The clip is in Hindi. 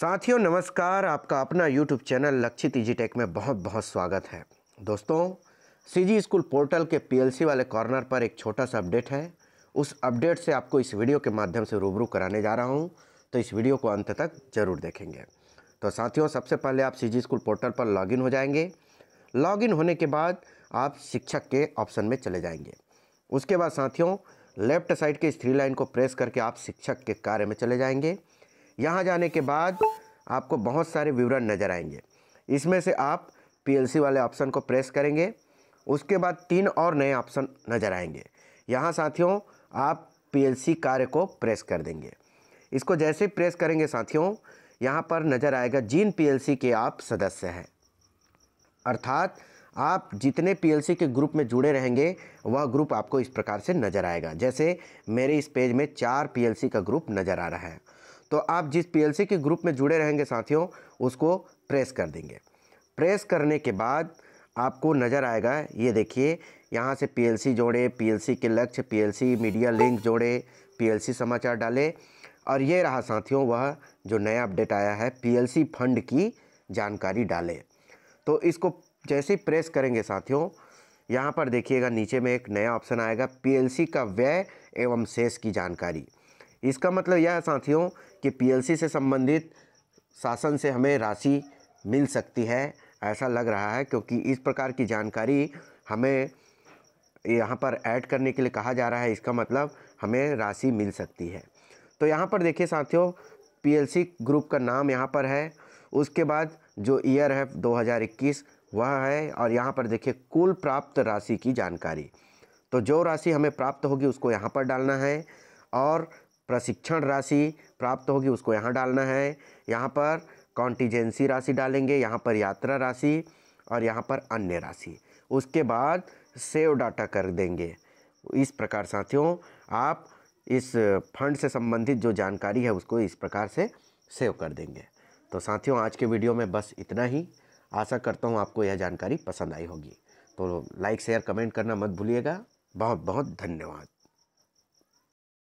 साथियों नमस्कार आपका अपना YouTube channel Lakshit easy e tech में बहुत बहुत स्वागत है दोस्तों सीजी स्कूल पोर्टल के पीएलसी वाले कॉर्नर पर एक छोटा सा अपडेट है उस अपडेट से आपको इस वीडियो के माध्यम से रूबरू कराने जा रहा हूं तो इस वीडियो को अंत तक जरूर देखेंगे तो साथियों सबसे पहले आप सी स्कूल पोर्टल पर लॉग हो जाएंगे लॉग होने के बाद आप शिक्षक के ऑप्शन में चले जाएँगे उसके बाद साथियों लेफ्ट साइड के इस थ्री लाइन को प्रेस करके आप शिक्षक के कार्य में चले जाएँगे यहाँ जाने के बाद आपको बहुत सारे विवरण नज़र आएंगे इसमें से आप पीएलसी वाले ऑप्शन को प्रेस करेंगे उसके बाद तीन और नए ऑप्शन नज़र आएंगे यहाँ साथियों आप पीएलसी कार्य को प्रेस कर देंगे इसको जैसे ही प्रेस करेंगे साथियों यहाँ पर नज़र आएगा जिन पीएलसी के आप सदस्य हैं अर्थात आप जितने पीएलसी के ग्रुप में जुड़े रहेंगे वह ग्रुप आपको इस प्रकार से नज़र आएगा जैसे मेरे इस पेज में चार पी का ग्रुप नज़र आ रहा है तो आप जिस पीएलसी के ग्रुप में जुड़े रहेंगे साथियों उसको प्रेस कर देंगे प्रेस करने के बाद आपको नज़र आएगा ये देखिए यहाँ से पीएलसी जोड़े पीएलसी के लक्ष्य पीएलसी मीडिया लिंक जोड़े पीएलसी समाचार डाले और ये रहा साथियों वह जो नया अपडेट आया है पी फंड की जानकारी डाले तो इसको जैसे ही प्रेस करेंगे साथियों यहाँ पर देखिएगा नीचे में एक नया ऑप्शन आएगा पीएलसी का व्यय एवं शेष की जानकारी इसका मतलब यह है साथियों कि पीएलसी से संबंधित शासन से हमें राशि मिल सकती है ऐसा लग रहा है क्योंकि इस प्रकार की जानकारी हमें यहाँ पर ऐड करने के लिए कहा जा रहा है इसका मतलब हमें राशि मिल सकती है तो यहाँ पर देखिए साथियों पीएलसी ग्रुप का नाम यहाँ पर है उसके बाद जो ईयर है 2021 वह है और यहाँ पर देखिए कुल प्राप्त राशि की जानकारी तो जो राशि हमें प्राप्त होगी उसको यहाँ पर डालना है और प्रशिक्षण राशि प्राप्त होगी उसको यहाँ डालना है यहाँ पर कॉन्टीजेंसी राशि डालेंगे यहाँ पर यात्रा राशि और यहाँ पर अन्य राशि उसके बाद सेव डाटा कर देंगे इस प्रकार साथियों आप इस फंड से संबंधित जो जानकारी है उसको इस प्रकार से सेव कर देंगे तो साथियों आज के वीडियो में बस इतना ही आशा करता हूँ आपको यह जानकारी पसंद आई होगी तो लाइक शेयर कमेंट करना मत भूलिएगा बहुत बहुत धन्यवाद